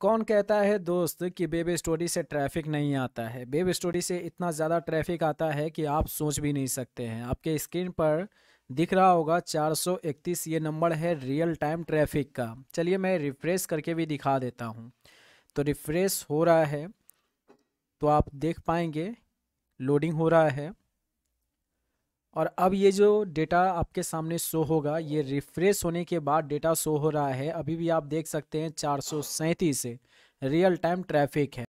कौन कहता है दोस्त कि बेबी स्टोरी से ट्रैफिक नहीं आता है बेबी स्टोरी से इतना ज़्यादा ट्रैफिक आता है कि आप सोच भी नहीं सकते हैं आपके स्क्रीन पर दिख रहा होगा 431 ये नंबर है रियल टाइम ट्रैफिक का चलिए मैं रिफ़्रेश करके भी दिखा देता हूँ तो रिफ़्रेश हो रहा है तो आप देख पाएंगे लोडिंग हो रहा है और अब ये जो डेटा आपके सामने शो होगा ये रिफ्रेश होने के बाद डेटा शो हो रहा है अभी भी आप देख सकते हैं चार सौ रियल टाइम ट्रैफिक है